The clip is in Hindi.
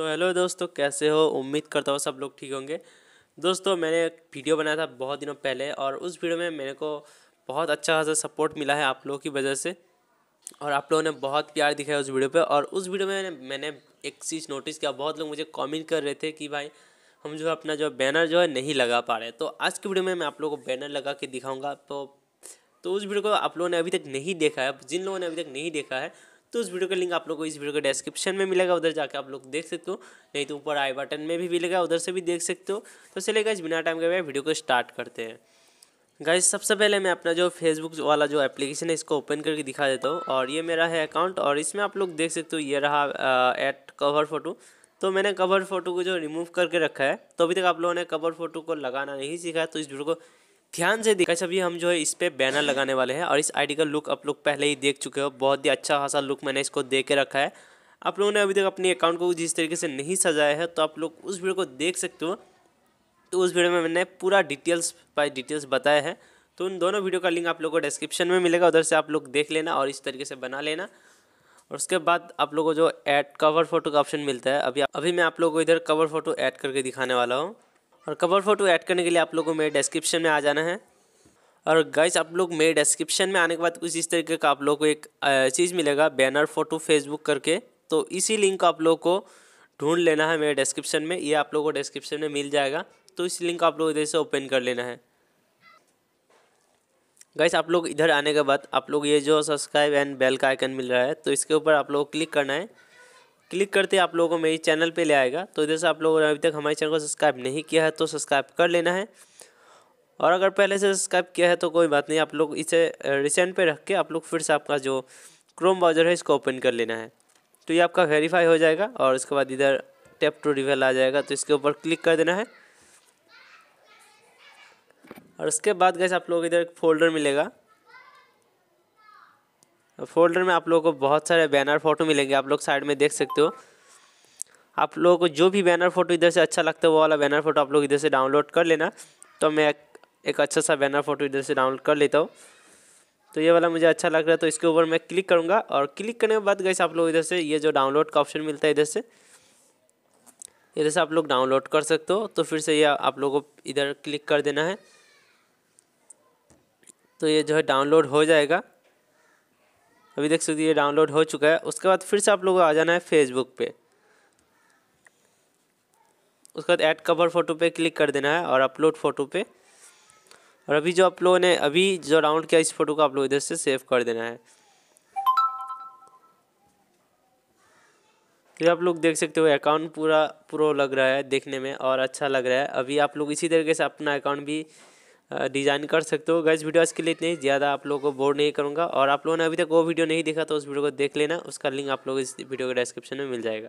तो हेलो दोस्तों कैसे हो उम्मीद करता हूँ सब लोग ठीक होंगे दोस्तों मैंने एक वीडियो बनाया था बहुत दिनों पहले और उस वीडियो में मेरे को बहुत अच्छा खासा सपोर्ट मिला है आप लोगों की वजह से और आप लोगों ने बहुत प्यार दिखाया उस वीडियो पे और उस वीडियो में मैंने एक चीज़ नोटिस किया बहुत लोग मुझे कॉमेंट कर रहे थे कि भाई हम जो अपना जो बैनर जो है नहीं लगा पा रहे तो आज की वीडियो में मैं आप लोगों को बैनर लगा के दिखाऊँगा तो तो उस वीडियो को आप लोगों ने अभी तक नहीं देखा है जिन लोगों ने अभी तक नहीं देखा है तो उस वीडियो का लिंक आप लोग को इस वीडियो के डिस्क्रिप्शन में मिलेगा उधर जाके आप लोग देख सकते हो नहीं तो ऊपर आई बटन में भी मिलेगा उधर से भी देख सकते हो तो चले गए बिना टाइम के वीडियो को स्टार्ट करते हैं गाइज सबसे पहले मैं अपना जो फेसबुक वाला जो एप्लीकेशन है इसको ओपन करके दिखा देता हूँ और ये मेरा है अकाउंट और इसमें आप लोग देख सकते हो ये रहा एट कवर फ़ोटो तो मैंने कवर फ़ोटो को जो रिमूव करके रखा है तो अभी तक आप लोगों ने कवर फ़ोटो को लगाना नहीं सीखा है तो इस वीडियो को ध्यान से देखा सभी हम जो है इस पे बैनर लगाने वाले हैं और इस आईडी का लुक आप लोग पहले ही देख चुके हो बहुत ही अच्छा खासा लुक मैंने इसको दे के रखा है आप लोगों ने अभी तक अपने अकाउंट को जिस तरीके से नहीं सजाया है तो आप लोग उस वीडियो को देख सकते हो तो उस वीडियो में मैंने पूरा डिटेल्स बाई डिटेल्स बताया है तो उन दोनों वीडियो का लिंक आप लोग को डिस्क्रिप्शन में मिलेगा उधर से आप लोग देख लेना और इस तरीके से बना लेना और उसके बाद आप लोगों को जो ऐड कवर फोटो का ऑप्शन मिलता है अभी अभी मैं आप लोगों को इधर कवर फोटो ऐड करके दिखाने वाला हूँ और कवर फोटो ऐड करने के लिए आप लोगों को मेरे डिस्क्रिप्शन में आ जाना है और गाइस आप लोग मेरे डिस्क्रिप्शन में आने के बाद कुछ इस तरीके का आप लोग को एक चीज़ मिलेगा बैनर फ़ोटो फेसबुक करके तो इसी लिंक को आप लोग को ढूंढ लेना है मेरे डिस्क्रिप्शन में ये आप लोग को डिस्क्रिप्शन में मिल जाएगा तो इस लिंक को आप लोग इधर से ओपन कर लेना है गाइस आप लोग इधर आने के बाद आप लोग ये जो सब्सक्राइब एंड बेल का आइकन मिल रहा है तो इसके ऊपर आप लोग क्लिक करना है क्लिक करते आप लोगों को मेरी चैनल पे ले आएगा तो इधर से आप लोगों ने अभी तक हमारे चैनल को सब्सक्राइब नहीं किया है तो सब्सक्राइब कर लेना है और अगर पहले से सब्सक्राइब किया है तो कोई बात नहीं आप लोग इसे रिसेंट पे रख के आप लोग फिर से आपका जो क्रोम ब्राउज़र है इसको ओपन कर लेना है तो ये आपका वेरीफाई हो जाएगा और उसके बाद इधर टैप टू रिवेल आ जाएगा तो इसके ऊपर क्लिक कर देना है और उसके बाद गैस आप लोग इधर एक फोल्डर मिलेगा फोल्डर में आप लोगों को बहुत सारे बैनर फोटो मिलेंगे आप लोग साइड में देख सकते हो आप लोगों को जो भी बैनर फोटो इधर से अच्छा लगता है वो वाला बैनर फोटो आप लोग इधर से डाउनलोड कर लेना तो मैं एक अच्छा सा बैनर फोटो इधर से डाउनलोड कर लेता हूँ तो ये वाला मुझे अच्छा लग रहा है तो इसके ऊपर मैं क्लिक करूँगा और क्लिक करने के बाद गैस आप लोग इधर से ये जो डाउनलोड का ऑप्शन मिलता है इधर से इधर से आप लोग डाउनलोड कर सकते हो तो फिर से ये आप लोगों को इधर क्लिक कर देना है तो ये जो है डाउनलोड हो जाएगा अभी देख सकते ये डाउनलोड हो चुका है उसके बाद फिर से आप लोगों को आ जाना है फेसबुक पे उसके बाद ऐड कवर फोटो पे क्लिक कर देना है और अपलोड फोटो पे और अभी जो आप लोगों ने अभी जो डाउनलोड किया इस फोटो को आप लोग इधर से सेव कर देना है फिर आप लोग देख सकते हो अकाउंट पूरा पूरा लग रहा है देखने में और अच्छा लग रहा है अभी आप लोग इसी तरीके से अपना अकाउंट भी डिज़ाइन कर सकते हो गैस वीडियो आज के लिए इतने ज़्यादा आप लोगों को बोर नहीं करूँगा और आप लोगों ने अभी तक वो वीडियो नहीं देखा तो उस वीडियो को देख लेना उसका लिंक आप लोग इस वीडियो के डिस्क्रिप्शन में मिल जाएगा